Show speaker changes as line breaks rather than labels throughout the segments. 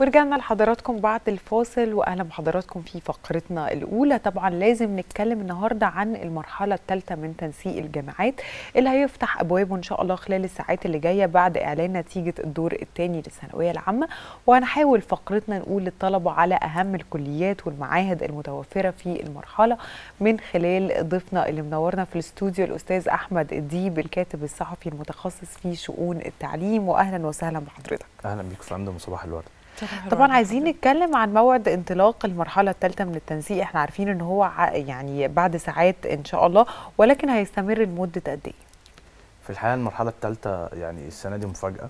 ورجعنا لحضراتكم بعد الفاصل واهلا بحضراتكم في فقرتنا الاولى طبعا لازم نتكلم النهارده عن المرحله الثالثه من تنسيق الجامعات اللي هيفتح ابوابه ان شاء الله خلال الساعات اللي جايه بعد اعلان نتيجه الدور الثاني للثانويه العامه وهنحاول فقرتنا نقول للطلبه على اهم الكليات والمعاهد المتوفره في المرحله من خلال ضيفنا اللي منورنا في الاستوديو الاستاذ احمد الديب الكاتب الصحفي المتخصص في شؤون التعليم واهلا وسهلا
بحضرتك اهلا بيك في عمده صباح الورد
طبعا عايزين نتكلم عن موعد انطلاق المرحله الثالثه من التنسيق احنا عارفين ان هو يعني بعد ساعات ان شاء الله ولكن هيستمر لمده قد ايه
في الحقيقه المرحله الثالثه يعني السنه دي مفاجاه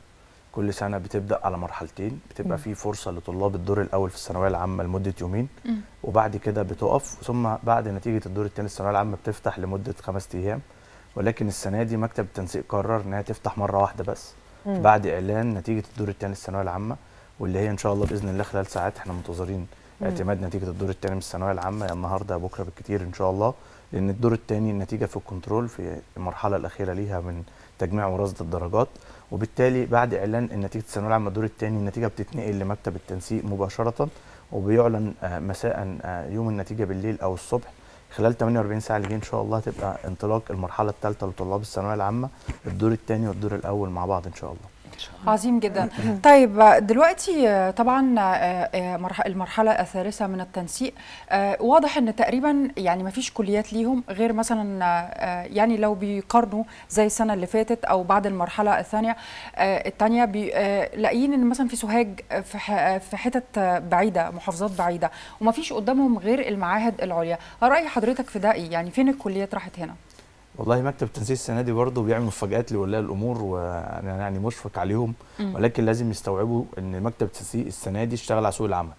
كل سنه بتبدا على مرحلتين بتبقى في فرصه لطلاب الدور الاول في الثانويه العامه لمده يومين وبعد كده بتقف ثم بعد نتيجه الدور الثاني الثانويه العامه بتفتح لمده خمس ايام ولكن السنه دي مكتب التنسيق قرر انها تفتح مره واحده بس بعد اعلان نتيجه الدور الثاني الثانويه العامه واللي هي ان شاء الله باذن الله خلال ساعات احنا منتظرين اعتماد نتيجه الدور الثاني من الثانويه العامه يا النهارده بكره بالكثير ان شاء الله لان الدور الثاني النتيجه في الكنترول في المرحله الاخيره ليها من تجميع ورصد الدرجات وبالتالي بعد اعلان نتيجه الثانويه العامه الدور الثاني النتيجه بتتنقل لمكتب التنسيق مباشره وبيعلن آه، مساء آه، يوم النتيجه بالليل او الصبح خلال 48 ساعه اللي ان شاء الله هتبقى انطلاق المرحله الثالثه لطلاب الثانويه العامه الدور الثاني والدور الاول مع بعض ان شاء الله
عظيم جدا أمم. أمم. طيب دلوقتي آه، طبعا آه، آه، المرحله الثالثه من التنسيق واضح ان تقريبا يعني ما فيش كليات ليهم غير مثلا يعني لو بيقارنوا زي السنه اللي فاتت او بعد المرحله الثانيه الثانيه لاقيين ان مثلا في سوهاج في حتت بعيده محافظات بعيده وما فيش قدامهم غير المعاهد العليا راي حضرتك في ده ايه يعني فين الكليات راحت هنا
والله مكتب التنسيق السنه دي برضه بيعمل مفاجات لولي الامور وانا يعني مشفق عليهم ولكن لازم يستوعبوا ان مكتب التنسيق السنه دي اشتغل على سوق العمل.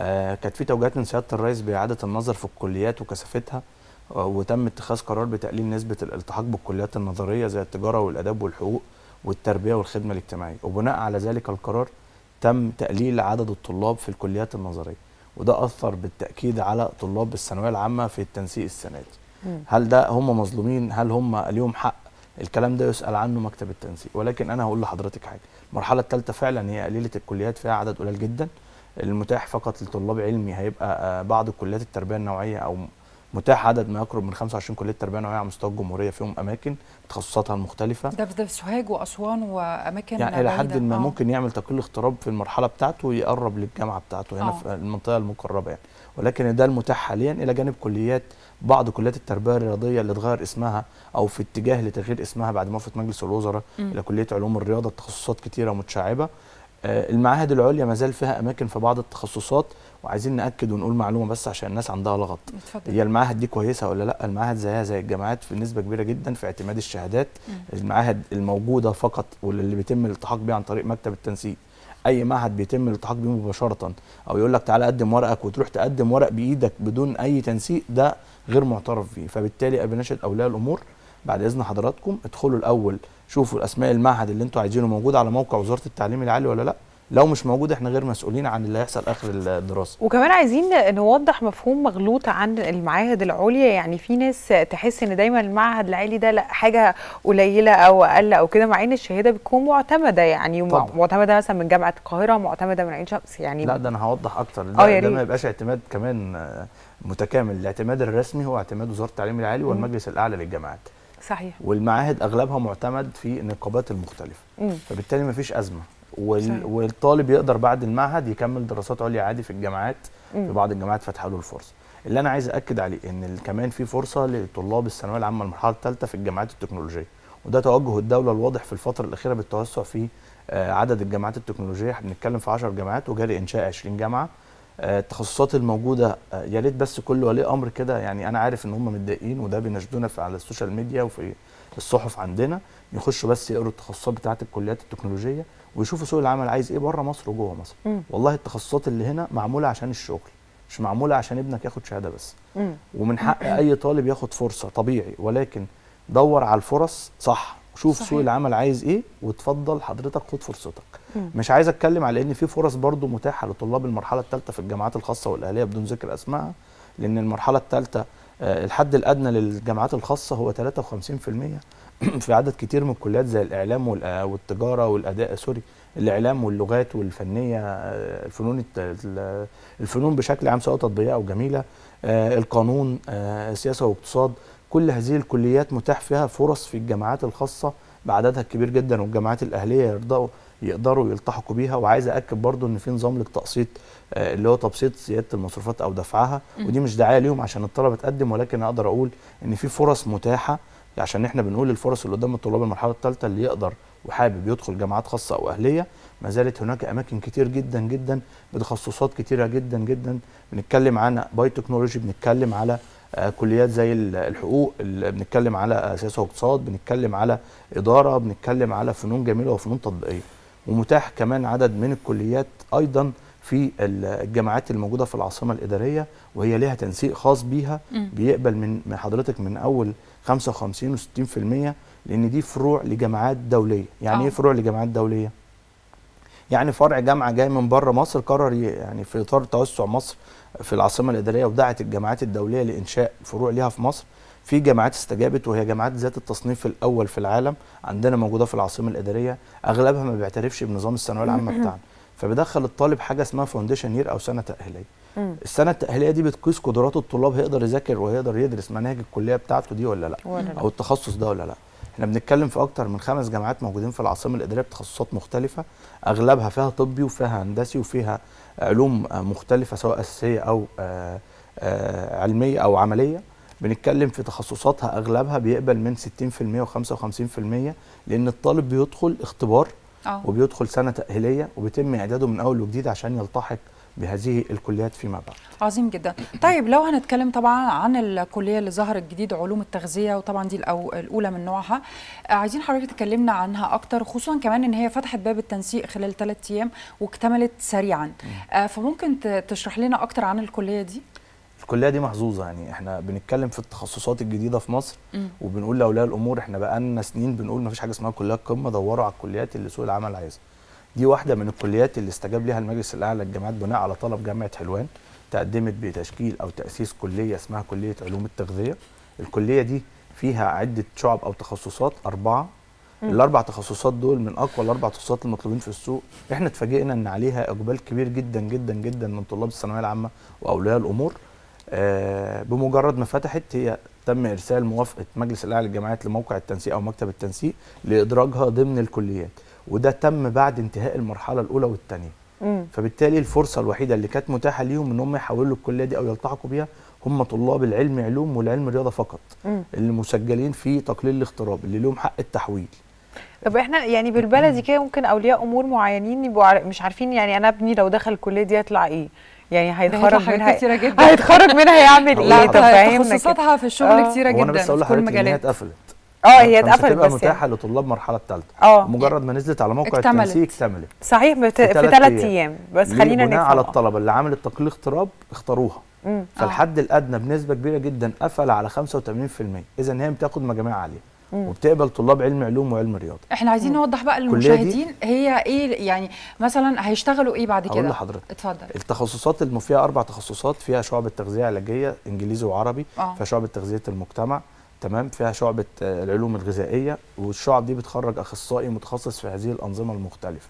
آه كانت في توجيهات من سياده الرئيس باعاده النظر في الكليات وكثافتها آه، وتم اتخاذ قرار بتقليل نسبه الالتحاق بالكليات النظريه زي التجاره والاداب والحقوق والتربيه والخدمه الاجتماعيه وبناء على ذلك القرار تم تقليل عدد الطلاب في الكليات النظريه وده اثر بالتاكيد على طلاب الثانويه العامه في التنسيق السنه دي. هل ده هم مظلومين هل هم اليوم حق الكلام ده يسال عنه مكتب التنسيق ولكن انا هقول لحضرتك حاجه المرحله الثالثه فعلا هي قليله الكليات فيها عدد قليل جدا المتاح فقط لطلاب علمي هيبقى آه، بعض كليات التربيه النوعيه او متاح عدد ما يقرب من 25 كليه تربيه نوعيه على مستوى الجمهوريه فيهم اماكن تخصصاتها المختلفه ده
في سوهاج واسوان واماكن يعني الى حد ما آه.
ممكن يعمل تقليل اغتراب في المرحله بتاعته يقرب للجامعه بتاعته هنا أوه. في المنطقه المقربه يعني ولكن ده المتاح حاليا الى جانب كليات بعض كليات التربيه الرياضيه اللي اتغير اسمها او في اتجاه لتغيير اسمها بعد موافقه مجلس الوزراء الى كليه علوم الرياضه تخصصات كثيره متشعبه آه، المعاهد العليا ما زال فيها اماكن في بعض التخصصات وعايزين ناكد ونقول معلومه بس عشان الناس عندها لغط هي المعاهد دي كويسه ولا لا المعاهد زيها زي الجامعات في نسبه كبيره جدا في اعتماد الشهادات م. المعاهد الموجوده فقط واللي بيتم الالتحاق بيها عن طريق مكتب التنسيق اي معهد بيتم الالتحاق بيه مباشره او يقول لك تعالى قدم ورقك وتروح تقدم ورق بايدك بدون اي تنسيق ده غير معترف فيه فبالتالي نشأة اولياء الامور بعد اذن حضراتكم ادخلوا الاول شوفوا الاسماء المعهد اللي انتوا عايزينه موجود على موقع وزاره التعليم العالي ولا لا لو مش موجود احنا غير مسؤولين عن اللي هيحصل اخر الدراسه
وكمان عايزين نوضح مفهوم مغلوط عن المعاهد العليا يعني في ناس تحس ان دايما المعهد العالي ده لا حاجه قليله او اقل او كده مع ان الشهاده بتكون معتمده يعني طبعا. معتمده مثلا من جامعه القاهره معتمده من عين شمس يعني لا ده
انا هوضح اكتر آه، ده, ده ما يبقاش اعتماد كمان متكامل الاعتماد الرسمي هو اعتماد وزاره التعليم العالي والمجلس الاعلى للجامعات صحيح والمعاهد اغلبها معتمد في النقابات المختلفه مم. فبالتالي ما فيش ازمه وال... والطالب يقدر بعد المعهد يكمل دراسات عليا عادي في الجامعات في بعض الجامعات فاتحه له الفرصه اللي انا عايز اكد عليه ان كمان في فرصه لطلاب الثانويه العامه المرحله الثالثه في الجامعات التكنولوجيه وده توجه الدوله الواضح في الفتره الاخيره بالتوسع في آه، عدد الجامعات التكنولوجيه احنا بنتكلم في 10 جامعات وجاري انشاء 20 جامعه آه، التخصصات الموجوده آه، يا ريت بس كل ولي امر كده يعني انا عارف ان هم متضايقين وده بيناشدونا على السوشيال ميديا وفي الصحف عندنا يخشوا بس يقروا التخصصات بتاعه الكليات التكنولوجيه ويشوفوا سوق العمل عايز ايه بره مصر وجوه مصر م. والله التخصصات اللي هنا معموله عشان الشغل مش معموله عشان ابنك ياخد شهاده بس م. ومن حق اي طالب ياخد فرصه طبيعي ولكن دور على الفرص صح شوف سوق العمل عايز ايه وتفضل حضرتك خد فرصتك مم. مش عايز اتكلم على ان في فرص برضو متاحه لطلاب المرحله الثالثه في الجامعات الخاصه والاهليه بدون ذكر اسماء لان المرحله الثالثه آه، الحد الادنى للجامعات الخاصه هو 53% في عدد كتير من الكليات زي الاعلام والتجاره والاداء سوري الاعلام واللغات والفنيه آه، الفنون الفنون بشكل عام سواء تطبيقيه او جميله آه، القانون سياسه واقتصاد كل هذه الكليات متاح فيها فرص في الجامعات الخاصه بعددها الكبير جدا والجامعات الاهليه يرضوا يقدروا يلتحقوا بيها وعايز اكد برضو ان في نظام للتقسيط آه، اللي هو تبسيط زياده المصروفات او دفعها ودي مش دعايه ليهم عشان الطلبه تقدم ولكن اقدر اقول ان في فرص متاحه عشان احنا بنقول الفرص اللي قدام الطلاب المرحله الثالثه اللي يقدر وحابب يدخل جامعات خاصه او اهليه ما زالت هناك اماكن كتير جدا جدا بتخصصات كتيره جدا جدا بنتكلم عن باي تكنولوجي بنتكلم على آه، كليات زي الحقوق اللي بنتكلم على سياسه واقتصاد بنتكلم على اداره بنتكلم على فنون جميله وفنون تطبيقيه ومتاح كمان عدد من الكليات ايضا في الجامعات الموجوده في العاصمه الاداريه وهي ليها تنسيق خاص بيها بيقبل من حضرتك من اول 55 و60% لان دي فروع لجامعات دوليه يعني اه. ايه فروع لجامعات دوليه يعني فرع جامعه جاي من بره مصر قرر يعني في اطار توسع مصر في العاصمه الاداريه ودعت الجامعات الدوليه لانشاء فروع ليها في مصر في جامعات استجابت وهي جامعات ذات التصنيف الاول في العالم عندنا موجوده في العاصمه الاداريه اغلبها ما بيعترفش بنظام الثانويه العامه بتاعنا فبدخل الطالب حاجه اسمها فاونديشن يير او سنه تاهيليه السنه التاهيليه دي بتقيس قدرات الطلاب هيقدر يذاكر وهيقدر يدرس مناهج الكليه بتاعته دي ولا لا او التخصص ده ولا لا احنا بنتكلم في اكتر من خمس جامعات موجودين في العاصمه الاداريه بتخصصات مختلفه اغلبها فيها طبي وفيها هندسي وفيها علوم مختلفه سواء اساسيه او آه، آه، علميه او عمليه بنتكلم في تخصصاتها اغلبها بيقبل من 60% و55% لان الطالب بيدخل اختبار آه. وبيدخل سنه تاهيليه وبيتم اعداده من اول وجديد عشان يلتحق بهذه الكليات فيما
بعد
عظيم جدا طيب لو هنتكلم طبعا عن الكليه اللي ظهرت جديد علوم التغذيه وطبعا دي الاولى من نوعها آه، عايزين حضرتك تكلمنا عنها اكتر خصوصا كمان ان هي فتحت باب التنسيق خلال ثلاث ايام واكتملت سريعا آه، فممكن تشرح لنا اكتر عن الكليه دي
الكليه دي محظوظه يعني احنا بنتكلم في التخصصات الجديده في مصر م. وبنقول لاولياء الامور احنا بقالنا سنين بنقول ما فيش حاجه اسمها كليات قمه دوروا على الكليات اللي سوق العمل عايزها دي واحده من الكليات اللي استجاب لها المجلس الاعلى للجامعات بناء على طلب جامعه حلوان تقدمت بتشكيل او تاسيس كليه اسمها كليه علوم التغذيه الكليه دي فيها عده شعب او تخصصات اربعه الاربع تخصصات دول من اقوى الاربع تخصصات المطلوبين في السوق احنا اتفاجئنا ان عليها اقبال كبير جدا جدا جدا من طلاب الثانويه العامه واولياء الامور آه بمجرد ما فتحت هي تم ارسال موافقه مجلس الاعلى للجامعات لموقع التنسيق او مكتب التنسيق لادراجها ضمن الكليات وده تم بعد انتهاء المرحله الاولى والثانيه فبالتالي الفرصه الوحيده اللي كانت متاحه ليهم ان هم يحولوا الكليه دي او يلتحقوا بيها هم طلاب العلم علوم والعلم رياضه فقط اللي مسجلين في تقليل الاختراب اللي لهم حق التحويل
طب احنا يعني بالبلدي كده ممكن اولياء امور معينين يبقوا مش عارفين يعني انا ابني لو دخل الكليه دي هيطلع ايه يعني هيتخرج منها كتيرة إيه؟ جدا هيتخرج منها يعمل ايه طب
تخصصاتها في الشغل آه. كتيره جدا في بس اقول لحضرتك
اتقفلت اه هي اتقفلت بس متاحه يعني. لطلاب مرحله الثالثه اه مجرد ما نزلت على موقع التنسيق اكتملت صحيح بت... في ثلاث ايام بس خلينا نفهم على الطلبه اللي عملت تقليل اضطراب اختاروها
اه. فالحد
الادنى بنسبه كبيره جدا قفل على 85% اذا هي بتاخد مجاميع عاليه وبتقبل طلاب علم علوم وعلم رياضه
احنا عايزين مم. نوضح بقى للمشاهدين هي ايه يعني مثلا هيشتغلوا ايه بعد كده اقول لحضرتك اتفضل
التخصصات اللي فيها اربع تخصصات فيها شعب التغذيه العلاجيه انجليزي وعربي آه. فشعب تغذيه المجتمع تمام فيها شعبه آه، العلوم الغذائيه والشعب دي بتخرج اخصائي متخصص في هذه الانظمه المختلفه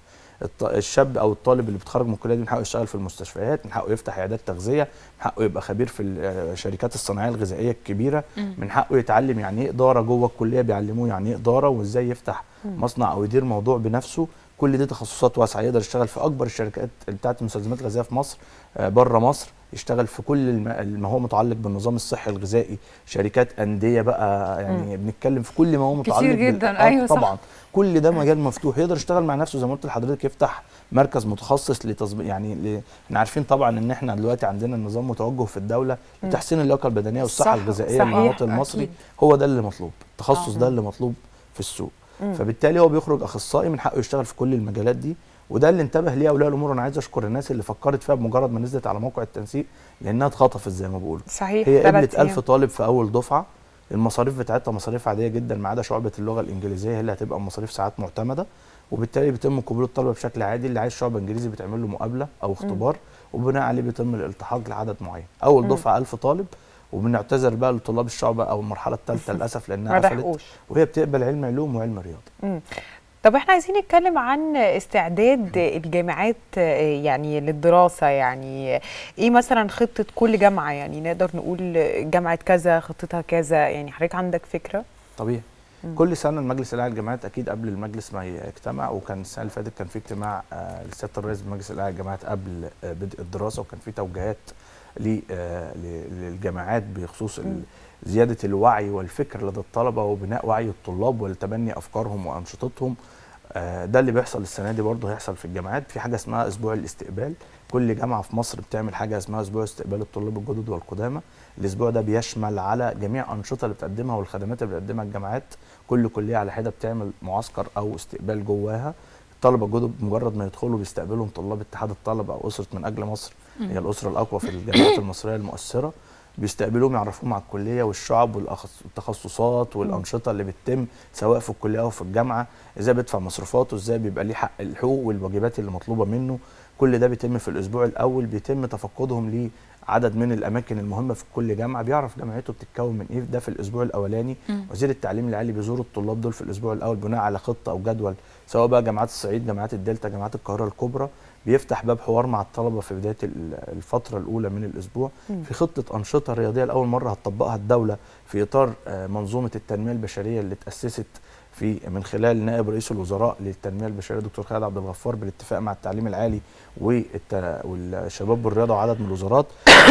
الشاب او الطالب اللي بيتخرج من الكليه دي من حقه يشتغل في المستشفيات من حقه يفتح عيادات تغذيه من حقه يبقى خبير في الشركات آه، الصناعيه الغذائيه الكبيره من حقه يتعلم يعني ايه اداره جوه الكليه بيعلموه يعني ايه اداره وازاي يفتح مصنع او يدير موضوع بنفسه كل دي تخصصات واسعه يقدر يشتغل في اكبر الشركات بتاعه المستلزمات الغذائيه في مصر آه، بره مصر يشتغل في كل ما هو متعلق بالنظام الصحي الغذائي شركات انديه بقى يعني م. بنتكلم في كل ما هو متعلق كتير جدا آه، ايوه طبعا صح. كل ده مجال مفتوح يقدر يشتغل مع نفسه زي ما قلت لحضرتك يفتح مركز متخصص لتصب... يعني ل... احنا عارفين طبعا ان احنا دلوقتي عندنا النظام متوجه في الدوله لتحسين اللياقه البدنيه والصحه الغذائيه للمواطن المصري أكيد. هو ده اللي مطلوب التخصص آه. ده اللي مطلوب في السوق م. فبالتالي هو بيخرج اخصائي من حقه يشتغل في كل المجالات دي وده اللي انتبه ليه اولياء الامور انا عايز اشكر الناس اللي فكرت فيها بمجرد ما نزلت على موقع التنسيق لانها اتخطفت زي ما بقولوا صحيح هي قبلت 1000 طالب في اول دفعه المصاريف بتاعتها مصاريف عاديه جدا ما عدا شعبه اللغه الانجليزيه هي اللي هتبقى مصاريف ساعات معتمده وبالتالي بيتم قبول الطلبه بشكل عادي اللي عايز شعبه انجليزي بتعمل له مقابله او اختبار وبناء عليه بيتم الالتحاق لعدد معين اول م. دفعه 1000 طالب وبنعتذر بقى لطلاب الشعبة او المرحله الثالثه للاسف لانها قفلت وهي بتقبل علم علوم وعلم رياضه
طب احنا عايزين نتكلم عن استعداد الجامعات يعني للدراسة يعني ايه مثلا خطة كل جامعة يعني نقدر نقول جامعة كذا خطتها كذا يعني حضرتك عندك فكرة؟
طبيعي مم. كل سنة المجلس الأعلى للجامعات أكيد قبل المجلس ما يجتمع وكان السنة اللي فاتت كان في اجتماع آه، لسيادة الرئيس بمجلس الأعلى للجامعات قبل آه، بدء الدراسة وكان في توجيهات آه، للجامعات بخصوص زياده الوعي والفكر لدى الطلبه وبناء وعي الطلاب ولتبني افكارهم وانشطتهم آه، ده اللي بيحصل السنه دي برضه هيحصل في الجامعات في حاجه اسمها اسبوع الاستقبال كل جامعه في مصر بتعمل حاجه اسمها اسبوع استقبال الطلاب الجدد والقدامى الاسبوع ده بيشمل على جميع انشطه اللي بتقدمها والخدمات اللي بتقدمها الجامعات كل كليه على حده بتعمل معسكر او استقبال جواها الطلبه الجدد مجرد ما يدخلوا بيستقبلهم طلاب اتحاد الطلبه او اسره من اجل مصر هي الاسره الاقوى في الجامعات المصريه المؤثره بيستقبلوهم يعرفوهم على الكليه والشعب والتخصصات والانشطه اللي بتتم سواء في الكليه او في الجامعه ازاي بيدفع مصروفاته ازاي بيبقى ليه حق الحقوق والواجبات اللي مطلوبه منه كل ده بيتم في الاسبوع الاول بيتم تفقدهم لعدد من الاماكن المهمه في كل جامعه بيعرف جامعته بتتكون من ايه ده في الاسبوع الاولاني وزير التعليم العالي بيزور الطلاب دول في الاسبوع الاول بناء على خطه او جدول سواء بقى جامعات الصعيد جامعات الدلتا جامعات القاهره الكبرى بيفتح باب حوار مع الطلبه في بدايه الفتره الاولى من الاسبوع في خطه انشطه رياضيه لاول مره هتطبقها الدوله في اطار آه، منظومه التنميه البشريه اللي اتاسست في من خلال نائب رئيس الوزراء للتنميه البشريه دكتور خالد عبد الغفار بالاتفاق مع التعليم العالي والشباب والرياضه وعدد من الوزارات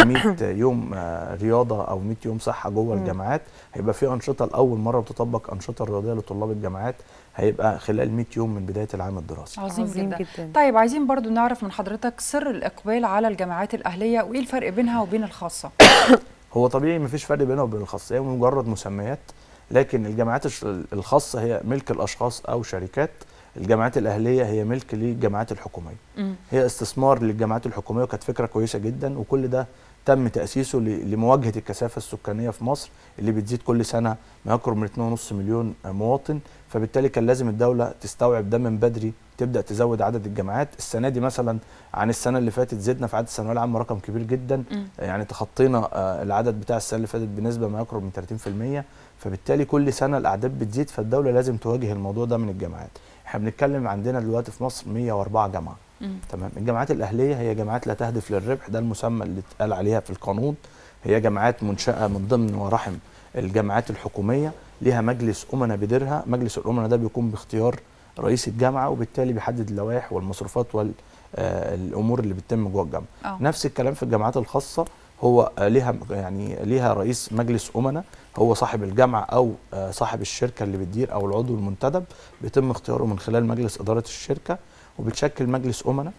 100 يوم آه، رياضه او 100 يوم صحه جوه الجامعات هيبقى في انشطه لاول مره بتطبق انشطه رياضيه لطلاب الجامعات هيبقى خلال 100 يوم من بدايه العام الدراسي عظيم,
عظيم جدا. جدا طيب عايزين برضو نعرف من حضرتك سر الاقبال على الجامعات الاهليه وايه الفرق بينها وبين الخاصه
هو طبيعي مفيش فرق بينها وبين الخاصه هي مجرد مسميات لكن الجامعات الخاصه هي ملك الاشخاص او شركات الجامعات الاهليه هي ملك للجامعات الحكوميه م. هي استثمار للجامعات الحكوميه وكانت فكره كويسه جدا وكل ده تم تاسيسه لمواجهه الكثافه السكانيه في مصر اللي بتزيد كل سنه ما يقرب من 2.5 مليون مواطن فبالتالي كان لازم الدوله تستوعب ده من بدري تبدا تزود عدد الجامعات السنه دي مثلا عن السنه اللي فاتت زدنا في عدد الثانويه العامه رقم كبير جدا م. يعني تخطينا آه، العدد بتاع السنه اللي فاتت بنسبه ما يقرب من 30% فبالتالي كل سنه الاعداد بتزيد فالدوله لازم تواجه الموضوع ده من الجامعات احنا بنتكلم عندنا دلوقتي في مصر 104 جامعه تمام الجامعات الاهليه هي جامعات لا تهدف للربح ده المسمى اللي اتقال عليها في القانون هي جامعات منشاه من ضمن ورحم الجامعات الحكوميه ليها مجلس امنا بيديرها مجلس الامنا ده بيكون باختيار رئيس الجامعه وبالتالي بيحدد اللوائح والمصروفات والامور آه، اللي بتتم جوه الجامعه أوه. نفس الكلام في الجامعات الخاصه هو ليها يعني ليها رئيس مجلس امنا هو صاحب الجامعه او آه، صاحب الشركه اللي بتدير او العضو المنتدب بيتم اختياره من خلال مجلس اداره الشركه وبتشكل مجلس امنا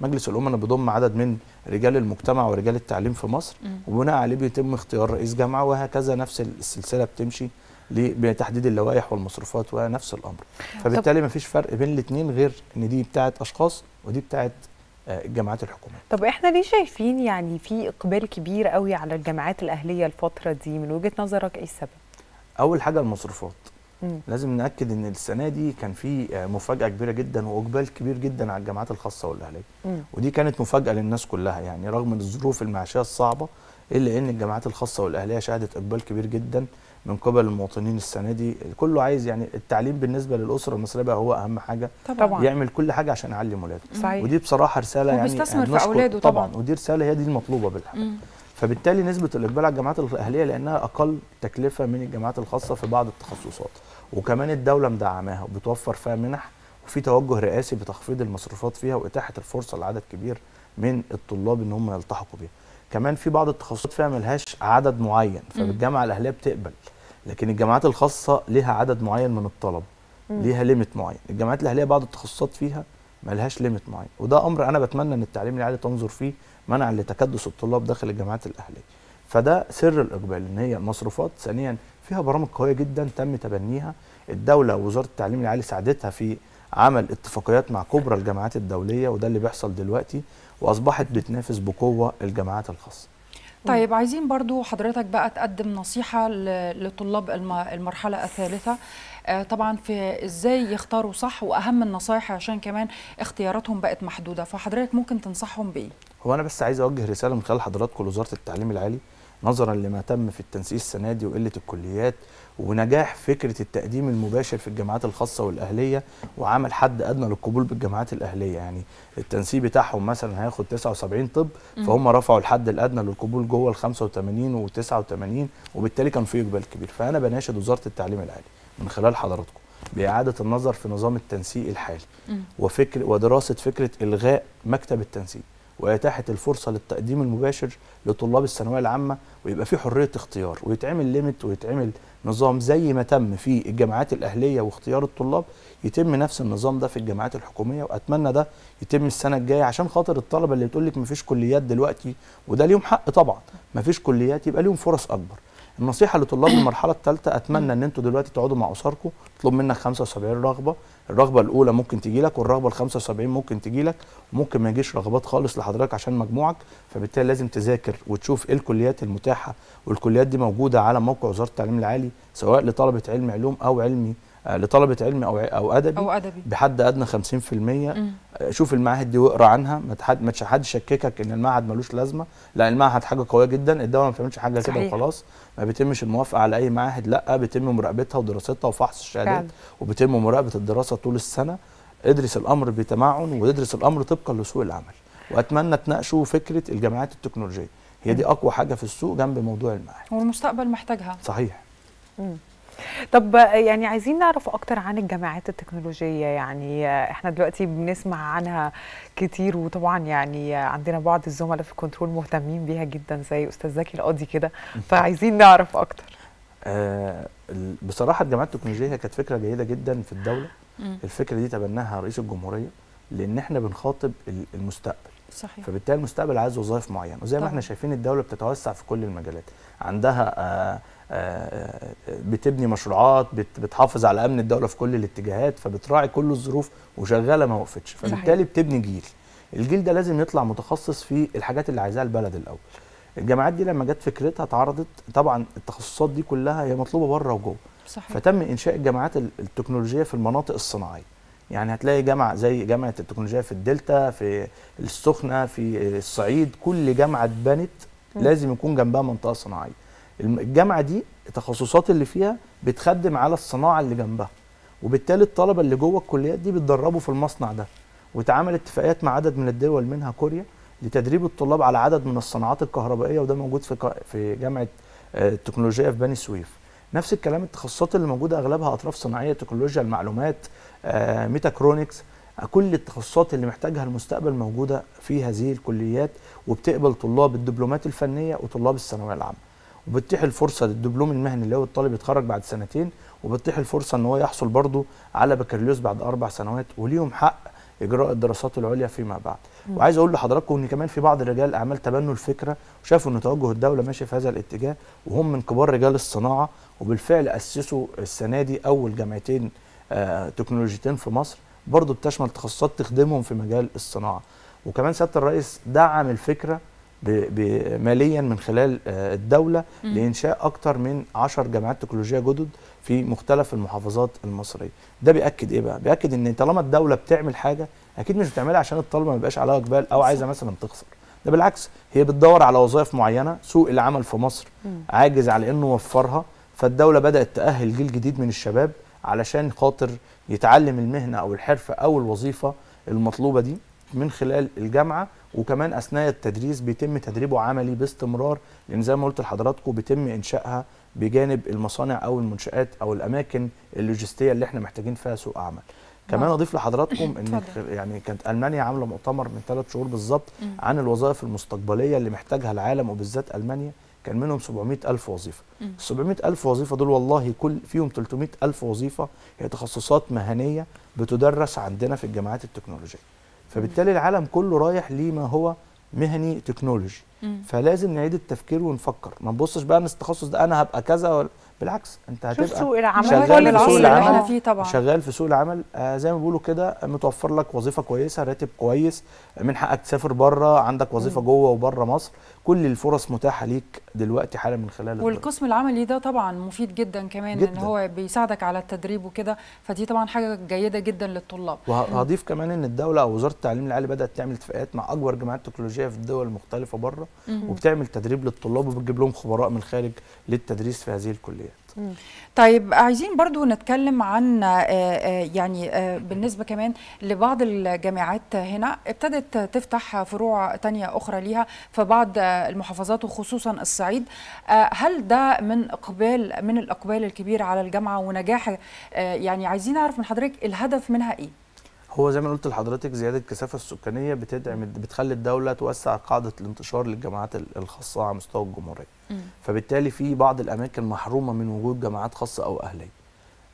مجلس الامناء بيضم عدد من رجال المجتمع ورجال التعليم في مصر وبناء عليه بيتم اختيار رئيس جامعه وهكذا نفس السلسله بتمشي بتحديد اللوائح والمصروفات ونفس الامر فبالتالي ما فيش فرق بين الاثنين غير ان دي بتاعه اشخاص ودي بتاعه آه، الجامعات الحكوميه
طب احنا ليه شايفين يعني في اقبال كبير قوي على الجامعات الاهليه الفتره دي من وجهه نظرك ايه السبب
اول حاجه المصروفات مم. لازم ناكد ان السنه دي كان في آه، مفاجاه كبيره جدا واقبال كبير جدا على الجامعات الخاصه والاهليه ودي كانت مفاجاه للناس كلها يعني رغم الظروف المعيشيه الصعبه الا ان الجامعات الخاصه والاهليه شهدت اقبال كبير جدا من قبل المواطنين السنه دي كله عايز يعني التعليم بالنسبه للاسره المصريه بقى هو اهم حاجه طبعا يعمل كل حاجه عشان يعلم اولاده صحيح ودي بصراحه رساله يعني بيستثمر يعني في اولاده طبعا, ودي رساله هي دي المطلوبه بالحقيقه فبالتالي نسبه الاقبال على الجامعات الاهليه لانها اقل تكلفه من الجامعات الخاصه في بعض التخصصات وكمان الدوله مدعماها وبتوفر فيها منح وفي توجه رئاسي بتخفيض المصروفات فيها واتاحه الفرصه لعدد كبير من الطلاب ان هم يلتحقوا بيها كمان في بعض التخصصات فيها ملهاش عدد معين فالجامعه الاهليه بتقبل لكن الجامعات الخاصه ليها عدد معين من الطلبه ليها ليميت معين الجامعات الاهليه بعض التخصصات فيها ملهاش ليميت معين وده امر انا بتمنى ان التعليم العالي تنظر فيه منعا لتكدس الطلاب داخل الجامعات الاهليه فده سر الاقبال ان هي مصروفات، ثانيا فيها برامج قويه جدا تم تبنيها الدوله ووزاره التعليم العالي ساعدتها في عمل اتفاقيات مع كبرى الجامعات الدوليه وده اللي بيحصل دلوقتي واصبحت بتنافس بقوه الجامعات الخاصه
طيب عايزين برضو حضرتك بقى تقدم نصيحة لطلاب المرحلة الثالثة آه، طبعا في ازاي يختاروا صح واهم النصائح عشان كمان اختياراتهم بقت محدودة فحضرتك ممكن تنصحهم بايه؟
هو انا بس عايز اوجه رسالة من خلال حضراتكم لوزارة التعليم العالي نظرا لما تم في التنسيق السنه دي وقله الكليات ونجاح فكره التقديم المباشر في الجامعات الخاصه والاهليه وعمل حد ادنى للقبول بالجامعات الاهليه يعني التنسيق بتاعهم مثلا هياخد 79 طب فهم رفعوا الحد الادنى للقبول جوه ال 85 و89 وبالتالي كان في اقبال كبير فانا بناشد وزاره التعليم العالي من خلال حضراتكم بإعادة النظر في نظام التنسيق الحالي وفكر ودراسة فكرة إلغاء مكتب التنسيق واتاحه الفرصه للتقديم المباشر لطلاب الثانويه العامه ويبقى في حريه اختيار ويتعمل ليميت ويتعمل نظام زي ما تم في الجامعات الاهليه واختيار الطلاب يتم نفس النظام ده في الجامعات الحكوميه واتمنى ده يتم السنه الجايه عشان خاطر الطلبه اللي بتقول لك مفيش كليات دلوقتي وده ليهم حق طبعا مفيش كليات يبقى ليهم فرص اكبر النصيحه لطلاب المرحله الثالثه اتمنى ان انتوا دلوقتي تقعدوا مع اسركم تطلب منك 75 رغبه الرغبه الاولى ممكن تجي لك والرغبه ال 75 ممكن تجي لك وممكن ما يجيش رغبات خالص لحضرتك عشان مجموعك فبالتالي لازم تذاكر وتشوف ايه الكليات المتاحه والكليات دي موجوده على موقع وزاره التعليم العالي سواء لطلبه علم علوم او علمي آه، لطلبه علم او او ادبي او ادبي بحد ادنى 50%
آه،
شوف المعاهد دي واقرا عنها ما حدش يشككك ان المعهد ملوش لازمه لا المعهد حاجه قويه جدا الدوله ما بتعملش حاجه كده وخلاص ما بيتمش الموافقه على اي معاهد لا بيتم مراقبتها ودراستها وفحص الشهادات وبيتم مراقبه الدراسه طول السنه ادرس الامر بتمعن وادرس الامر طبقا لسوق العمل واتمنى تناقشوا فكره الجامعات التكنولوجيه هي دي اقوى حاجه في السوق جنب موضوع المعاهد
والمستقبل محتاجها صحيح مم. طب يعني عايزين نعرف اكتر عن الجامعات التكنولوجيه يعني احنا دلوقتي بنسمع عنها كتير وطبعا يعني عندنا بعض الزملاء في الكنترول مهتمين بيها جدا زي استاذ زكي القاضي كده فعايزين نعرف اكتر
آه بصراحه الجامعات التكنولوجيه كانت فكره جيده جدا في الدوله الفكره دي تبناها رئيس الجمهوريه لان احنا بنخاطب المستقبل صحيح فبالتالي المستقبل عايز وظائف معينه وزي ما احنا شايفين الدوله بتتوسع في كل المجالات عندها آآ آه، آآ آه، آه، بتبني مشروعات بتحافظ على امن الدوله في كل الاتجاهات فبتراعي كل الظروف وشغاله ما وقفتش فبالتالي بتبني جيل الجيل ده لازم يطلع متخصص في الحاجات اللي عايزاها البلد الاول الجامعات دي لما جت فكرتها اتعرضت طبعا التخصصات دي كلها هي مطلوبه بره وجوه صحيح. فتم انشاء الجامعات التكنولوجيه في المناطق الصناعيه يعني هتلاقي جامعه زي جامعه التكنولوجيا في الدلتا في السخنه في الصعيد كل جامعه اتبنت لازم يكون جنبها منطقه صناعيه الجامعه دي التخصصات اللي فيها بتخدم على الصناعه اللي جنبها وبالتالي الطلبه اللي جوه الكليات دي بتدربوا في المصنع ده واتعمل اتفاقيات مع عدد من الدول منها كوريا لتدريب الطلاب على عدد من الصناعات الكهربائيه وده موجود في في جامعه آه، التكنولوجيا في بني سويف نفس الكلام التخصصات اللي موجوده اغلبها اطراف صناعيه تكنولوجيا المعلومات آه، ميتاكرونكس كل التخصصات اللي محتاجها المستقبل موجوده في هذه الكليات وبتقبل طلاب الدبلومات الفنيه وطلاب الثانويه العامه وبتتيح الفرصه للدبلوم المهني اللي هو الطالب يتخرج بعد سنتين وبتتيح الفرصه ان هو يحصل برضه على بكالوريوس بعد اربع سنوات وليهم حق اجراء الدراسات العليا فيما بعد م. وعايز اقول لحضراتكم ان كمان في بعض رجال الاعمال تبنوا الفكره وشافوا ان توجه الدوله ماشي في هذا الاتجاه وهم من كبار رجال الصناعه وبالفعل اسسوا السنه دي اول جامعتين آه تكنولوجيتين في مصر برضه بتشمل تخصصات تخدمهم في مجال الصناعه وكمان سياده الرئيس دعم الفكره ماليا من خلال آه، الدولة لإنشاء أكثر من 10 جامعات تكنولوجية جدد في مختلف المحافظات المصرية ده بيأكد إيه بقى؟ بيأكد إن طالما الدولة بتعمل حاجة أكيد مش بتعملها عشان الطلبة ما بيبقاش عليها إقبال أو عايزة مثلا تخسر ده بالعكس هي بتدور على وظائف معينة سوق العمل في مصر عاجز على إنه وفرها فالدولة بدأت تأهل جيل جديد من الشباب علشان خاطر يتعلم المهنة أو الحرفة أو الوظيفة المطلوبة دي من خلال الجامعه وكمان اثناء التدريس بيتم تدريبه عملي باستمرار لان زي ما قلت لحضراتكم بيتم انشائها بجانب المصانع او المنشات او الاماكن اللوجستيه اللي احنا محتاجين فيها سوق عمل. كمان اضيف لحضراتكم ان يعني كانت المانيا عامله مؤتمر من ثلاث شهور بالظبط عن الوظائف المستقبليه اللي محتاجها العالم وبالذات المانيا كان منهم 700 ألف وظيفة ال 700 ألف وظيفة دول والله كل فيهم 300 ألف وظيفة هي تخصصات مهنية بتدرس عندنا في الجامعات التكنولوجية فبالتالي العالم كله رايح لما هو مهني تكنولوجي فلازم نعيد التفكير ونفكر ما نبصش بقى من التخصص ده انا هبقى كذا بالعكس انت هتبقى سوق
العمل
شغال في سوق العمل فيه طبعا
شغال في سوق العمل آه زي ما بيقولوا كده متوفر لك وظيفه كويسه راتب كويس من حقك تسافر بره عندك وظيفه مم. جوه وبره مصر كل الفرص متاحه ليك دلوقتي حالا من خلال والقسم
العملي ده طبعا مفيد جدا كمان جداً. ان هو بيساعدك على التدريب وكده فدي طبعا حاجه جيده جدا للطلاب وهضيف
كمان ان الدوله او وزاره التعليم العالي بدات تعمل اتفاقيات مع اكبر جامعات تكنولوجيه في الدول المختلفه بره وبتعمل تدريب للطلاب وبتجيب لهم خبراء من الخارج للتدريس في هذه الكليات
طيب عايزين برضو نتكلم عن آه، آه، يعني آه، بالنسبة كمان لبعض الجامعات هنا ابتدت تفتح فروع تانية أخرى ليها في بعض المحافظات وخصوصا الصعيد هل ده من إقبال من الإقبال الكبير على الجامعة ونجاح يعني عايزين نعرف من حضرتك الهدف منها إيه؟
هو زي ما قلت لحضرتك زياده الكثافه السكانيه بتدعم بتخلي الدوله توسع قاعده الانتشار للجامعات الخاصه على مستوى الجمهوريه فبالتالي في بعض الاماكن محرومه من وجود جامعات خاصه او اهليه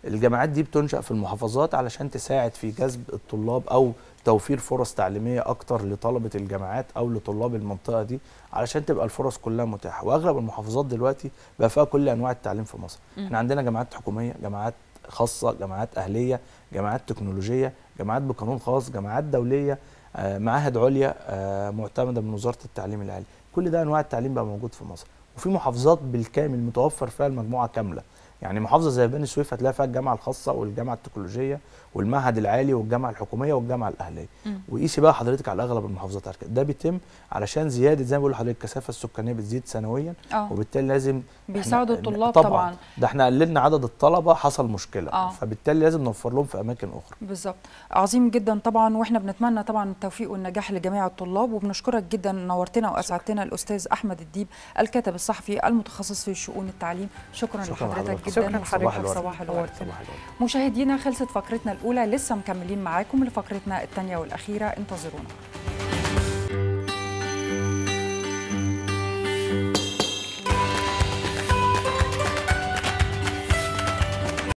الجامعات دي بتنشأ في المحافظات علشان تساعد في جذب الطلاب أو توفير فرص تعليمية أكتر لطلبة الجامعات أو لطلاب المنطقة دي علشان تبقى الفرص كلها متاحة وأغلب المحافظات دلوقتي بقى فيها كل أنواع التعليم في مصر م. احنا عندنا جامعات حكومية جامعات خاصه جامعات اهليه جامعات تكنولوجيه جامعات بقانون خاص جامعات دوليه آه، معاهد عليا آه، معتمده من وزاره التعليم العالي كل ده انواع التعليم بقى موجود في مصر وفي محافظات بالكامل متوفر فيها المجموعه كامله يعني محافظه زي بني سويف هتلاقي فيها الجامعه الخاصه والجامعه التكنولوجيه والمعهد العالي والجامعه الحكوميه والجامعه الاهليه وقيسي بقى حضرتك على اغلب المحافظات ده بيتم علشان زياده زي ما بقول لحضرتك الكثافه السكانيه بتزيد سنويا أوه. وبالتالي لازم
بيساعدوا الطلاب طبعا, طبعا.
ده احنا قللنا عدد الطلبه حصل مشكله أوه. فبالتالي لازم نوفر لهم في اماكن اخرى
بالظبط عظيم جدا طبعا واحنا بنتمنى طبعا التوفيق والنجاح لجميع الطلاب وبنشكرك جدا نورتنا واسعدتنا الاستاذ احمد الديب الكاتب الصحفي المتخصص في شؤون التعليم شكرا, شكرا لحضرتك جدا شكرا لحضرتك صباح الورد مشاهدينا خلصت فقرتنا الاولى لسه مكملين معاكم لفقرتنا الثانيه والاخيره انتظرونا